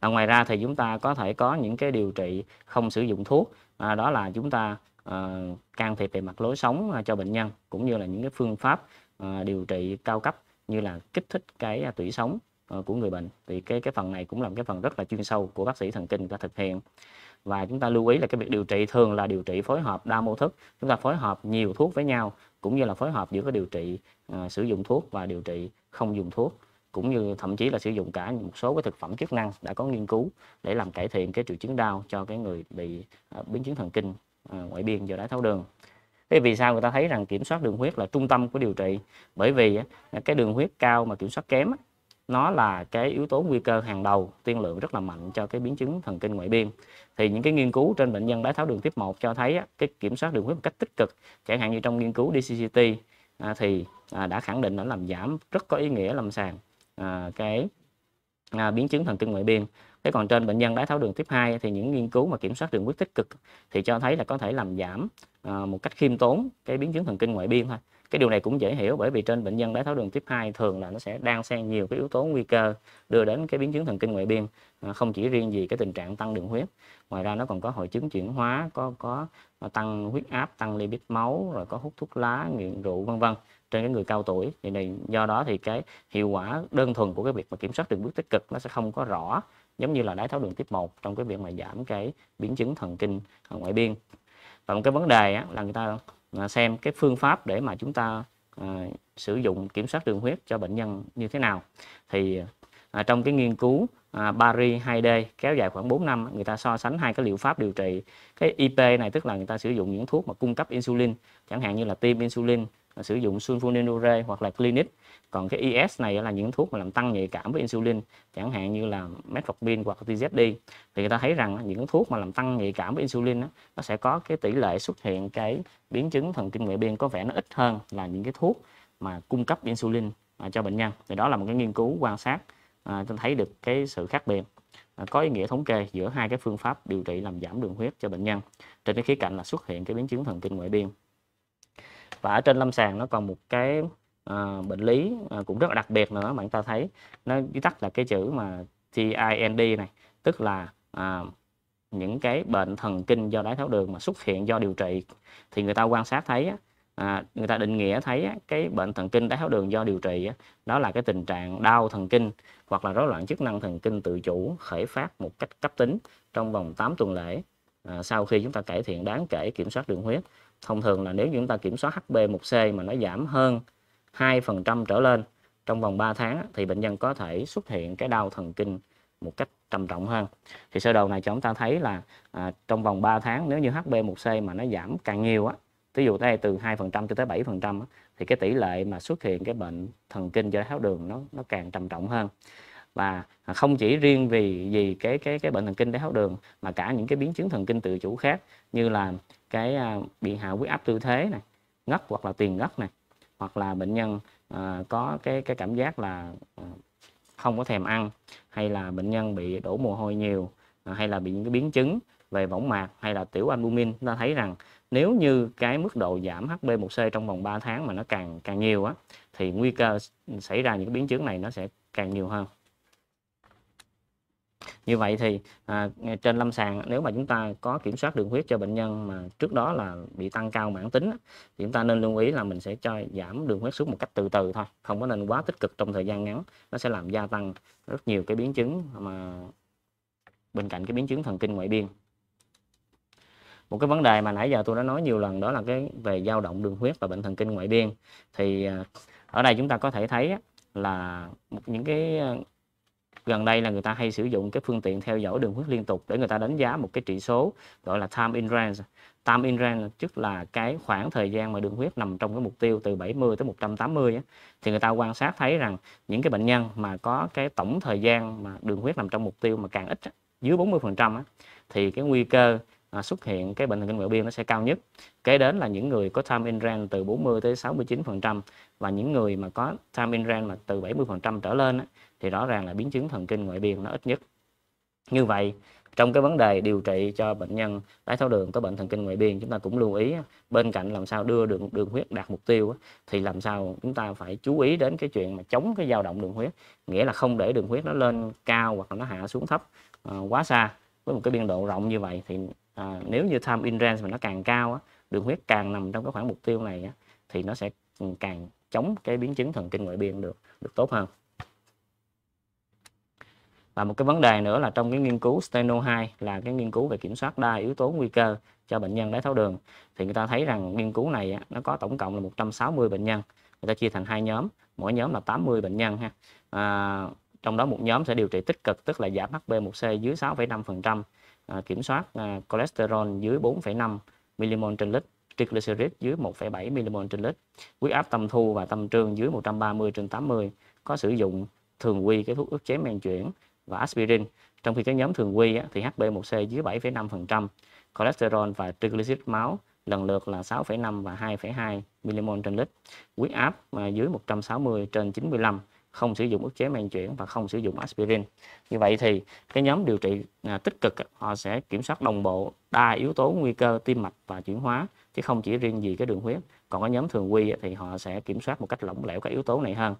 à, ngoài ra thì chúng ta có thể có những cái điều trị không sử dụng thuốc à, đó là chúng ta can thiệp về mặt lối sống cho bệnh nhân cũng như là những cái phương pháp điều trị cao cấp như là kích thích cái à, tủy sống Ờ, của người bệnh thì cái cái phần này cũng là một cái phần rất là chuyên sâu của bác sĩ thần kinh ta thực hiện và chúng ta lưu ý là cái việc điều trị thường là điều trị phối hợp đa mô thức chúng ta phối hợp nhiều thuốc với nhau cũng như là phối hợp giữa cái điều trị uh, sử dụng thuốc và điều trị không dùng thuốc cũng như thậm chí là sử dụng cả một số cái thực phẩm chức năng đã có nghiên cứu để làm cải thiện cái triệu chứng đau cho cái người bị uh, biến chứng thần kinh uh, ngoại biên do đái tháo đường thế vì sao người ta thấy rằng kiểm soát đường huyết là trung tâm của điều trị bởi vì cái đường huyết cao mà kiểm soát kém nó là cái yếu tố nguy cơ hàng đầu tiên lượng rất là mạnh cho cái biến chứng thần kinh ngoại biên thì những cái nghiên cứu trên bệnh nhân đái tháo đường tiếp 1 cho thấy cái kiểm soát đường huyết một cách tích cực chẳng hạn như trong nghiên cứu DCCT à, thì à, đã khẳng định nó làm giảm rất có ý nghĩa lâm sàng à, cái biến chứng thần kinh ngoại biên thế còn trên bệnh nhân đái tháo đường tiếp 2 thì những nghiên cứu mà kiểm soát đường huyết tích cực thì cho thấy là có thể làm giảm một cách khiêm tốn cái biến chứng thần kinh ngoại biên thôi cái điều này cũng dễ hiểu bởi vì trên bệnh nhân đái tháo đường tiếp 2 thường là nó sẽ đang xen nhiều cái yếu tố nguy cơ đưa đến cái biến chứng thần kinh ngoại biên à, không chỉ riêng gì cái tình trạng tăng đường huyết ngoài ra nó còn có hội chứng chuyển hóa có có à, tăng huyết áp tăng lipid máu rồi có hút thuốc lá nghiện rượu vân vân trên cái người cao tuổi thì này do đó thì cái hiệu quả đơn thuần của cái việc mà kiểm soát đường huyết tích cực nó sẽ không có rõ giống như là đái tháo đường tiếp 1 trong cái việc mà giảm cái biến chứng thần kinh à, ngoại biên và một cái vấn đề là người ta À, xem cái phương pháp để mà chúng ta à, sử dụng kiểm soát đường huyết cho bệnh nhân như thế nào thì à, trong cái nghiên cứu à, Paris 2D kéo dài khoảng 4 năm người ta so sánh hai cái liệu pháp điều trị cái IP này tức là người ta sử dụng những thuốc mà cung cấp insulin chẳng hạn như là tiêm insulin Ờ, sử dụng sulfonylurea hoặc là clinic còn cái IS này là những thuốc mà làm tăng nhạy cảm với insulin chẳng hạn như là metformin hoặc TZD thì người ta thấy rằng những thuốc mà làm tăng nhạy cảm với insulin nó sẽ có cái tỷ lệ xuất hiện cái biến chứng thần kinh ngoại biên có vẻ nó ít hơn là những cái thuốc mà cung cấp insulin à, cho bệnh nhân thì đó là một cái nghiên cứu quan sát à, thấy được cái sự khác biệt à, có ý nghĩa thống kê giữa hai cái phương pháp điều trị làm giảm đường huyết cho bệnh nhân trên cái khía cạnh là xuất hiện cái biến chứng thần kinh ngoại biên và ở trên lâm sàng nó còn một cái à, bệnh lý à, cũng rất là đặc biệt nữa bạn ta thấy nó viết tắt là cái chữ mà TIND này tức là à, những cái bệnh thần kinh do đái tháo đường mà xuất hiện do điều trị thì người ta quan sát thấy à, người ta định nghĩa thấy cái bệnh thần kinh đái tháo đường do điều trị đó là cái tình trạng đau thần kinh hoặc là rối loạn chức năng thần kinh tự chủ khởi phát một cách cấp tính trong vòng 8 tuần lễ à, sau khi chúng ta cải thiện đáng kể kiểm soát đường huyết thông thường là nếu chúng ta kiểm soát HB1C mà nó giảm hơn 2% trở lên trong vòng 3 tháng thì bệnh nhân có thể xuất hiện cái đau thần kinh một cách trầm trọng hơn. Thì sơ đồ này cho chúng ta thấy là à, trong vòng 3 tháng nếu như HB1C mà nó giảm càng nhiều á, ví dụ đây từ 2% cho tới 7% á, thì cái tỷ lệ mà xuất hiện cái bệnh thần kinh do tháo đường nó nó càng trầm trọng hơn. Và không chỉ riêng vì vì cái cái cái bệnh thần kinh đái tháo đường mà cả những cái biến chứng thần kinh tự chủ khác như là cái à, bị hạ huyết áp tư thế này ngất hoặc là tiền ngất này hoặc là bệnh nhân à, có cái cái cảm giác là à, không có thèm ăn hay là bệnh nhân bị đổ mồ hôi nhiều à, hay là bị những cái biến chứng về võng mạc hay là tiểu albumin ta thấy rằng nếu như cái mức độ giảm HB1C trong vòng 3 tháng mà nó càng càng nhiều á thì nguy cơ xảy ra những cái biến chứng này nó sẽ càng nhiều hơn như vậy thì à, trên lâm sàng nếu mà chúng ta có kiểm soát đường huyết cho bệnh nhân mà trước đó là bị tăng cao mãn tính thì chúng ta nên lưu ý là mình sẽ cho giảm đường huyết xuống một cách từ từ thôi không có nên quá tích cực trong thời gian ngắn nó sẽ làm gia tăng rất nhiều cái biến chứng mà bên cạnh cái biến chứng thần kinh ngoại biên một cái vấn đề mà nãy giờ tôi đã nói nhiều lần đó là cái về dao động đường huyết và bệnh thần kinh ngoại biên thì à, ở đây chúng ta có thể thấy là những cái gần đây là người ta hay sử dụng cái phương tiện theo dõi đường huyết liên tục để người ta đánh giá một cái trị số gọi là time in range time in range tức là cái khoảng thời gian mà đường huyết nằm trong cái mục tiêu từ 70 tới 180 á, thì người ta quan sát thấy rằng những cái bệnh nhân mà có cái tổng thời gian mà đường huyết nằm trong mục tiêu mà càng ít á, dưới 40% á, thì cái nguy cơ à, xuất hiện cái bệnh thần kinh ngoại biên nó sẽ cao nhất. Kế đến là những người có time in range từ 40 tới 69% và những người mà có time in range mà từ 70% trở lên á, thì rõ ràng là biến chứng thần kinh ngoại biên nó ít nhất như vậy trong cái vấn đề điều trị cho bệnh nhân đái tháo đường có bệnh thần kinh ngoại biên chúng ta cũng lưu ý bên cạnh làm sao đưa đường đường huyết đạt mục tiêu thì làm sao chúng ta phải chú ý đến cái chuyện mà chống cái dao động đường huyết nghĩa là không để đường huyết nó lên cao hoặc là nó hạ xuống thấp à, quá xa với một cái biên độ rộng như vậy thì à, nếu như time in range mà nó càng cao đường huyết càng nằm trong cái khoảng mục tiêu này thì nó sẽ ừ, càng chống cái biến chứng thần kinh ngoại biên được được tốt hơn và một cái vấn đề nữa là trong cái nghiên cứu Steno 2 là cái nghiên cứu về kiểm soát đa yếu tố nguy cơ cho bệnh nhân đái tháo đường thì người ta thấy rằng nghiên cứu này nó có tổng cộng là 160 bệnh nhân người ta chia thành hai nhóm mỗi nhóm là 80 bệnh nhân ha à, trong đó một nhóm sẽ điều trị tích cực tức là giảm HB1C dưới 6,5% à, kiểm soát à, cholesterol dưới 4,5 mmol trên lít triglycerid dưới 1,7 mmol trên lít huyết áp tâm thu và tâm trương dưới 130 trên 80 có sử dụng thường quy cái thuốc ức chế men chuyển và aspirin. Trong khi cái nhóm thường quy thì HB1C dưới 7,5%, cholesterol và triglycerid máu lần lượt là 6,5 và 2,2 mmol trên lít. Huyết áp mà dưới 160 trên 95, không sử dụng ức chế men chuyển và không sử dụng aspirin. Như vậy thì cái nhóm điều trị à, tích cực họ sẽ kiểm soát đồng bộ đa yếu tố nguy cơ tim mạch và chuyển hóa chứ không chỉ riêng gì cái đường huyết. Còn cái nhóm thường quy thì họ sẽ kiểm soát một cách lỏng lẻo các yếu tố này hơn.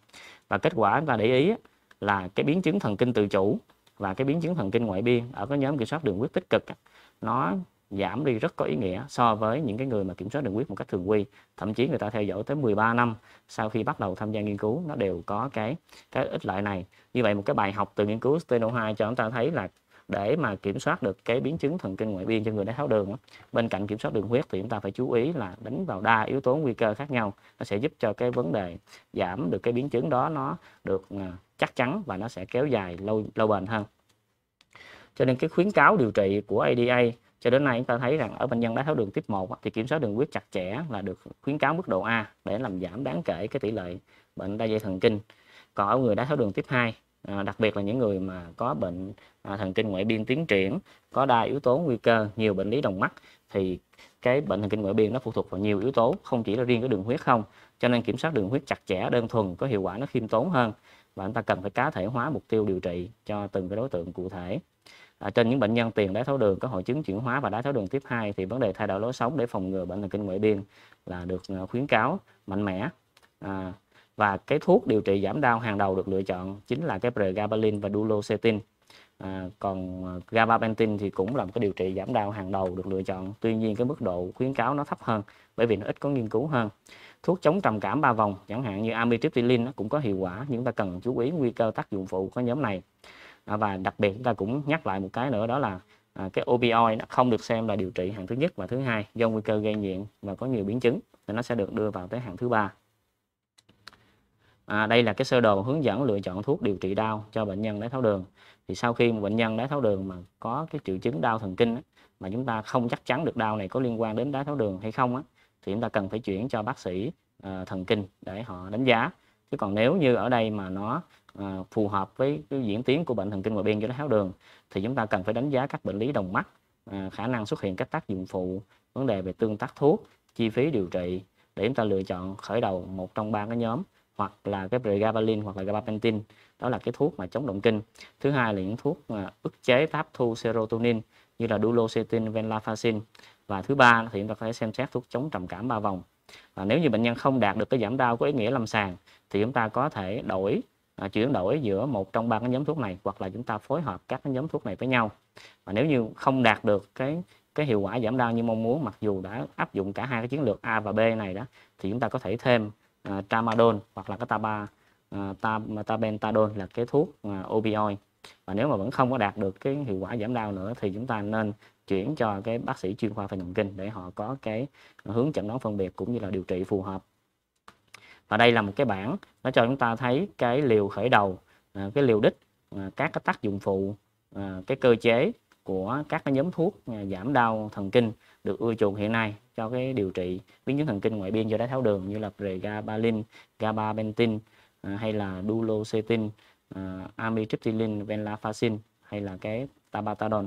Và kết quả chúng ta để ý là cái biến chứng thần kinh tự chủ và cái biến chứng thần kinh ngoại biên ở cái nhóm kiểm soát đường huyết tích cực nó giảm đi rất có ý nghĩa so với những cái người mà kiểm soát đường huyết một cách thường quy thậm chí người ta theo dõi tới 13 năm sau khi bắt đầu tham gia nghiên cứu nó đều có cái cái ích lợi này như vậy một cái bài học từ nghiên cứu steno2 cho chúng ta thấy là để mà kiểm soát được cái biến chứng thần kinh ngoại biên cho người đái tháo đường bên cạnh kiểm soát đường huyết thì chúng ta phải chú ý là đánh vào đa yếu tố nguy cơ khác nhau nó sẽ giúp cho cái vấn đề giảm được cái biến chứng đó nó được à, chắc chắn và nó sẽ kéo dài lâu lâu bền hơn cho nên cái khuyến cáo điều trị của ADA cho đến nay chúng ta thấy rằng ở bệnh nhân đái tháo đường tiếp 1 thì kiểm soát đường huyết chặt chẽ là được khuyến cáo mức độ A để làm giảm đáng kể cái tỷ lệ bệnh đa dây thần kinh còn ở người đái tháo đường tiếp 2 à, đặc biệt là những người mà có bệnh à, thần kinh ngoại biên tiến triển có đa yếu tố nguy cơ nhiều bệnh lý đồng mắt thì cái bệnh thần kinh ngoại biên nó phụ thuộc vào nhiều yếu tố không chỉ là riêng cái đường huyết không cho nên kiểm soát đường huyết chặt chẽ đơn thuần có hiệu quả nó khiêm tốn hơn và chúng ta cần phải cá thể hóa mục tiêu điều trị cho từng cái đối tượng cụ thể à, trên những bệnh nhân tiền đái tháo đường có hội chứng chuyển hóa và đái tháo đường tiếp 2 thì vấn đề thay đổi lối sống để phòng ngừa bệnh thần kinh ngoại biên là được à, khuyến cáo mạnh mẽ à, và cái thuốc điều trị giảm đau hàng đầu được lựa chọn chính là cái pregabalin và dulocetin à, còn à, gabapentin thì cũng là một cái điều trị giảm đau hàng đầu được lựa chọn tuy nhiên cái mức độ khuyến cáo nó thấp hơn bởi vì nó ít có nghiên cứu hơn thuốc chống trầm cảm ba vòng chẳng hạn như amitriptyline nó cũng có hiệu quả nhưng ta cần chú ý nguy cơ tác dụng phụ của nhóm này à, và đặc biệt chúng ta cũng nhắc lại một cái nữa đó là à, cái opioid nó không được xem là điều trị hạng thứ nhất và thứ hai do nguy cơ gây nghiện và có nhiều biến chứng nên nó sẽ được đưa vào tới hạng thứ ba à, đây là cái sơ đồ hướng dẫn lựa chọn thuốc điều trị đau cho bệnh nhân đái tháo đường thì sau khi một bệnh nhân đái tháo đường mà có cái triệu chứng đau thần kinh mà chúng ta không chắc chắn được đau này có liên quan đến đái tháo đường hay không á, thì chúng ta cần phải chuyển cho bác sĩ uh, thần kinh để họ đánh giá chứ còn nếu như ở đây mà nó uh, phù hợp với cái diễn tiến của bệnh thần kinh ngoại biên do đái háo đường thì chúng ta cần phải đánh giá các bệnh lý đồng mắt uh, khả năng xuất hiện các tác dụng phụ vấn đề về tương tác thuốc chi phí điều trị để chúng ta lựa chọn khởi đầu một trong ba cái nhóm hoặc là cái pregabalin hoặc là gabapentin đó là cái thuốc mà chống động kinh thứ hai là những thuốc mà ức chế hấp thu serotonin như là dulocetin venlafaxine và thứ ba thì chúng ta có thể xem xét thuốc chống trầm cảm ba vòng và nếu như bệnh nhân không đạt được cái giảm đau có ý nghĩa lâm sàng thì chúng ta có thể đổi à, chuyển đổi giữa một trong ba cái nhóm thuốc này hoặc là chúng ta phối hợp các cái nhóm thuốc này với nhau và nếu như không đạt được cái cái hiệu quả giảm đau như mong muốn mặc dù đã áp dụng cả hai cái chiến lược A và B này đó thì chúng ta có thể thêm uh, tramadol hoặc là cái taba uh, à, tab, tabentadol là cái thuốc uh, opioid và nếu mà vẫn không có đạt được cái hiệu quả giảm đau nữa thì chúng ta nên chuyển cho cái bác sĩ chuyên khoa về thần kinh để họ có cái hướng chẩn đoán phân biệt cũng như là điều trị phù hợp và đây là một cái bảng nó cho chúng ta thấy cái liều khởi đầu à, cái liều đích à, các cái tác dụng phụ à, cái cơ chế của các cái nhóm thuốc giảm đau thần kinh được ưa chuộng hiện nay cho cái điều trị biến chứng thần kinh ngoại biên do đái tháo đường như là pregabalin, gabapentin hay là dulocetin, amitriptyline venlafaxine hay là cái tabatadol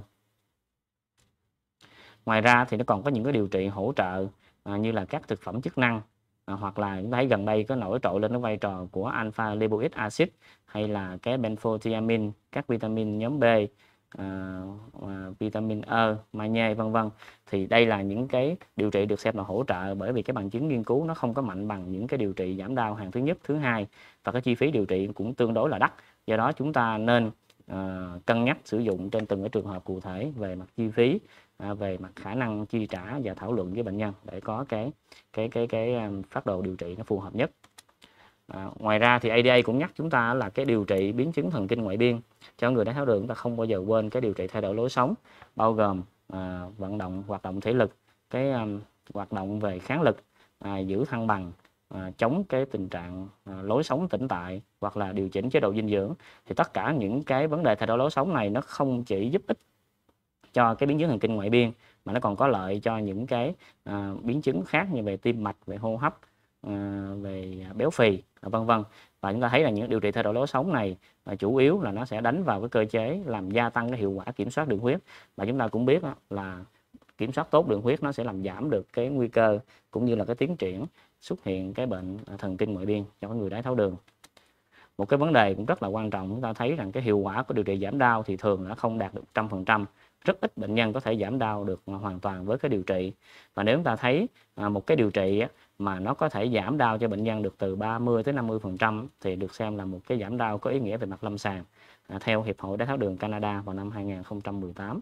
ngoài ra thì nó còn có những cái điều trị hỗ trợ à, như là các thực phẩm chức năng à, hoặc là chúng ta thấy gần đây có nổi trội lên cái vai trò của alpha lipoic acid hay là cái benfotiamine các vitamin nhóm B à, à, vitamin E magie vân vân thì đây là những cái điều trị được xem là hỗ trợ bởi vì cái bằng chứng nghiên cứu nó không có mạnh bằng những cái điều trị giảm đau hàng thứ nhất thứ hai và cái chi phí điều trị cũng tương đối là đắt do đó chúng ta nên à, cân nhắc sử dụng trên từng cái trường hợp cụ thể về mặt chi phí à, về mặt khả năng chi trả và thảo luận với bệnh nhân để có cái cái cái cái um, phát đồ điều trị nó phù hợp nhất à, ngoài ra thì ADA cũng nhắc chúng ta là cái điều trị biến chứng thần kinh ngoại biên cho người đái tháo đường chúng ta không bao giờ quên cái điều trị thay đổi lối sống bao gồm à, vận động hoạt động thể lực cái à, hoạt động về kháng lực à, giữ thăng bằng à, chống cái tình trạng à, lối sống tĩnh tại hoặc là điều chỉnh chế độ dinh dưỡng thì tất cả những cái vấn đề thay đổi lối sống này nó không chỉ giúp ích cho cái biến chứng thần kinh ngoại biên mà nó còn có lợi cho những cái à, biến chứng khác như về tim mạch về hô hấp à, về béo phì à, vân vân và chúng ta thấy là những điều trị thay đổi lối sống này à, chủ yếu là nó sẽ đánh vào cái cơ chế làm gia tăng cái hiệu quả kiểm soát đường huyết và chúng ta cũng biết đó, là kiểm soát tốt đường huyết nó sẽ làm giảm được cái nguy cơ cũng như là cái tiến triển xuất hiện cái bệnh thần kinh ngoại biên cho người đái tháo đường một cái vấn đề cũng rất là quan trọng chúng ta thấy rằng cái hiệu quả của điều trị giảm đau thì thường là không đạt được trăm phần trăm rất ít bệnh nhân có thể giảm đau được hoàn toàn với cái điều trị và nếu chúng ta thấy à, một cái điều trị mà nó có thể giảm đau cho bệnh nhân được từ 30 tới 50 phần trăm thì được xem là một cái giảm đau có ý nghĩa về mặt lâm sàng à, theo Hiệp hội Đái tháo đường Canada vào năm 2018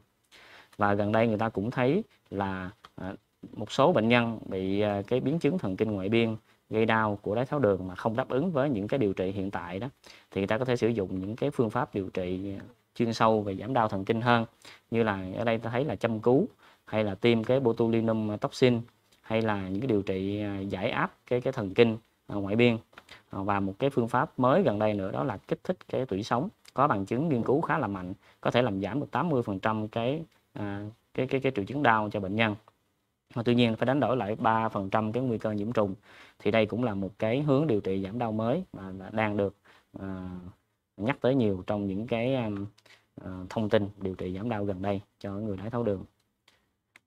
và gần đây người ta cũng thấy là à, một số bệnh nhân bị cái biến chứng thần kinh ngoại biên gây đau của đái tháo đường mà không đáp ứng với những cái điều trị hiện tại đó thì người ta có thể sử dụng những cái phương pháp điều trị chuyên sâu về giảm đau thần kinh hơn như là ở đây ta thấy là châm cứu hay là tiêm cái botulinum toxin hay là những cái điều trị à, giải áp cái cái thần kinh à, ngoại biên à, và một cái phương pháp mới gần đây nữa đó là kích thích cái tủy sống có bằng chứng nghiên cứu khá là mạnh có thể làm giảm được 80% cái à, cái cái cái triệu chứng đau cho bệnh nhân mà tuy nhiên phải đánh đổi lại 3% cái nguy cơ nhiễm trùng thì đây cũng là một cái hướng điều trị giảm đau mới mà đang được à, nhắc tới nhiều trong những cái à, thông tin điều trị giảm đau gần đây cho người đái tháo đường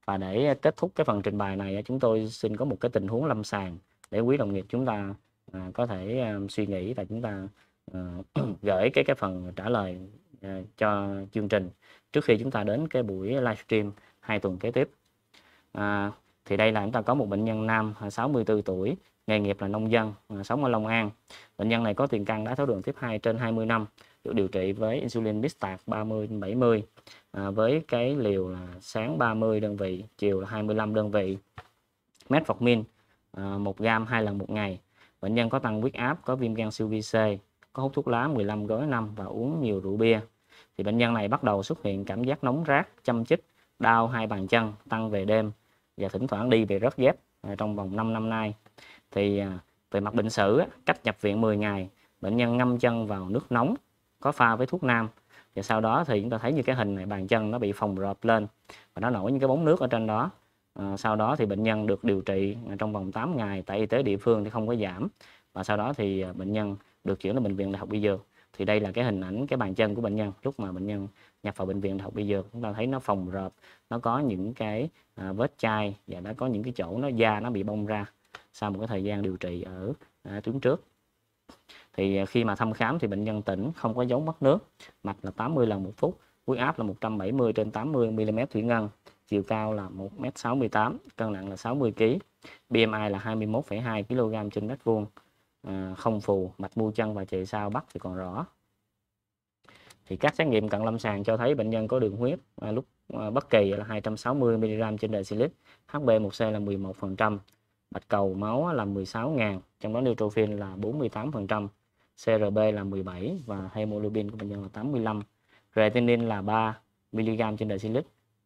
và để kết thúc cái phần trình bày này ờ, chúng tôi xin có một cái tình huống lâm sàng để quý đồng nghiệp chúng ta à, có thể à, suy nghĩ và chúng ta à, [clears throat] gửi cái cái phần trả lời à, cho chương trình trước khi chúng ta đến cái buổi livestream hai tuần kế tiếp à, thì đây là chúng ta có một bệnh nhân nam 64 à, tuổi nghề nghiệp là nông dân à, sống ở Long An bệnh nhân này có tiền căn đái tháo đường tiếp 2 trên 20 năm được điều trị với insulin Bistac 30 70 à, với cái liều là sáng 30 đơn vị chiều là 25 đơn vị metformin à, 1 gram hai lần một ngày bệnh nhân có tăng huyết áp có viêm gan siêu vi C có hút thuốc lá 15 gói năm và uống nhiều rượu bia thì bệnh nhân này bắt đầu xuất hiện cảm giác nóng rát châm chích đau hai bàn chân tăng về đêm và thỉnh thoảng đi về rớt dép à, trong vòng 5 năm nay thì à, về mặt bệnh sử cách nhập viện 10 ngày bệnh nhân ngâm chân vào nước nóng có pha với thuốc nam và sau đó thì chúng ta thấy như cái hình này bàn chân nó bị phồng rộp lên và nó nổi những cái bóng nước ở trên đó à, sau đó thì bệnh nhân được điều trị trong vòng 8 ngày tại y tế địa phương thì không có giảm và sau đó thì bệnh nhân được chuyển đến bệnh viện đại học y dược thì đây là cái hình ảnh cái bàn chân của bệnh nhân lúc mà bệnh nhân nhập vào bệnh viện đại học y dược chúng ta thấy nó phồng rộp nó có những cái à, vết chai và nó có những cái chỗ nó da nó bị bong ra sau một cái thời gian điều trị ở à, tuyến trước thì à, khi mà thăm khám thì bệnh nhân tỉnh không có dấu mất nước mạch là 80 lần một phút huyết áp là 170 trên 80 mm thủy ngân chiều cao là 1m68 cân nặng là 60 kg BMI là 21,2 kg trên mét vuông Ờ, không phù mạch bu chân và chạy sao bắt thì còn rõ thì các xét nghiệm cận lâm sàng cho thấy bệnh nhân có đường huyết à, lúc à, bất kỳ là 260 mg trên dl HB1C là 11% bạch cầu máu là 16.000 trong đó neutrophil là 48% CRB là 17 và hemoglobin của bệnh nhân là 85 retinine là 3 mg trên dl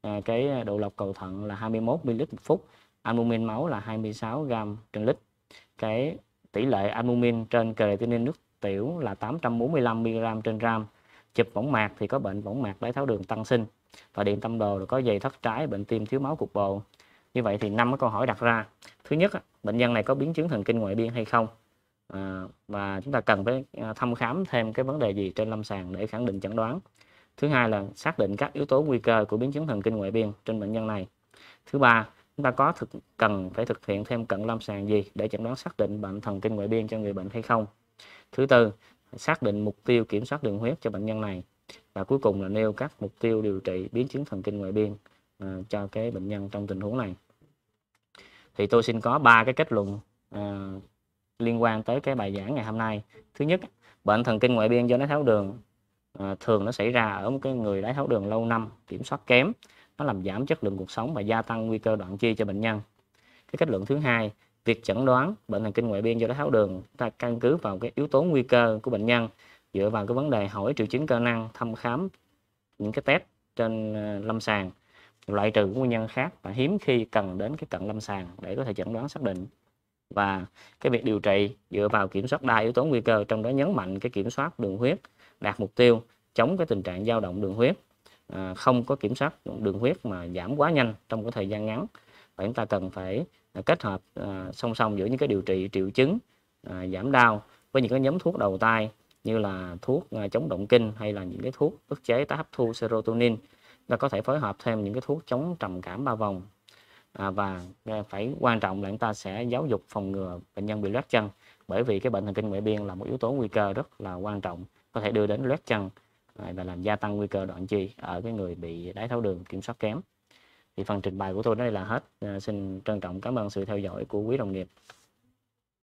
à, cái độ lọc cầu thận là 21 ml một phút albumin máu là 26 g trên lít cái tỷ lệ albumin trên creatinin nước tiểu là 845 mg trên gram chụp võng mạc thì có bệnh võng mạc đái tháo đường tăng sinh và điện tâm đồ có dày thất trái bệnh tim thiếu máu cục bộ như vậy thì năm cái câu hỏi đặt ra thứ nhất bệnh nhân này có biến chứng thần kinh ngoại biên hay không à, và chúng ta cần phải à, thăm khám thêm cái vấn đề gì trên lâm sàng để khẳng định chẩn đoán thứ hai là xác định các yếu tố nguy cơ của biến chứng thần kinh ngoại biên trên bệnh nhân này thứ ba chúng ta có thực cần phải thực hiện thêm cận lâm sàng gì để chẩn đoán xác định bệnh thần kinh ngoại biên cho người bệnh hay không thứ tư xác định mục tiêu kiểm soát đường huyết cho bệnh nhân này và cuối cùng là nêu các mục tiêu điều trị biến chứng thần kinh ngoại biên à, cho cái bệnh nhân trong tình huống này thì tôi xin có ba cái kết luận à, liên quan tới cái bài giảng ngày hôm nay thứ nhất bệnh thần kinh ngoại biên do đái tháo đường à, thường nó xảy ra ở một cái người đái tháo đường lâu năm kiểm soát kém nó làm giảm chất lượng cuộc sống và gia tăng nguy cơ đoạn chi cho bệnh nhân cái kết luận thứ hai việc chẩn đoán bệnh thần kinh ngoại biên do đái tháo đường ta căn cứ vào cái yếu tố nguy cơ của bệnh nhân dựa vào cái vấn đề hỏi triệu chứng cơ năng thăm khám những cái test trên ờ, lâm sàng loại trừ nguyên nhân khác và hiếm khi cần đến cái cận lâm sàng để có thể chẩn đoán xác định và cái việc điều trị dựa vào kiểm soát đa yếu tố nguy cơ trong đó nhấn mạnh cái kiểm soát đường huyết đạt mục tiêu chống cái tình trạng dao động đường huyết Ờ, không có kiểm soát đường huyết mà giảm quá nhanh trong cái thời gian ngắn và chúng ta cần phải ờ, kết hợp ờ, song song giữa những cái điều trị triệu chứng giảm đau với những cái nhóm thuốc đầu tay như là thuốc chống động kinh hay là những cái thuốc ức chế tái hấp thu serotonin và có thể phối hợp thêm những cái thuốc chống trầm cảm ba vòng à, và phải quan trọng là chúng ta sẽ giáo dục phòng ngừa bệnh nhân bị loét chân bởi vì cái bệnh thần kinh ngoại biên là một yếu tố nguy cơ rất là quan trọng có thể đưa đến loét chân và làm gia tăng nguy cơ đoạn chi ở cái người bị đái tháo đường kiểm soát kém thì phần trình bày của tôi đây là hết à, xin trân trọng cảm ơn sự theo dõi của quý đồng nghiệp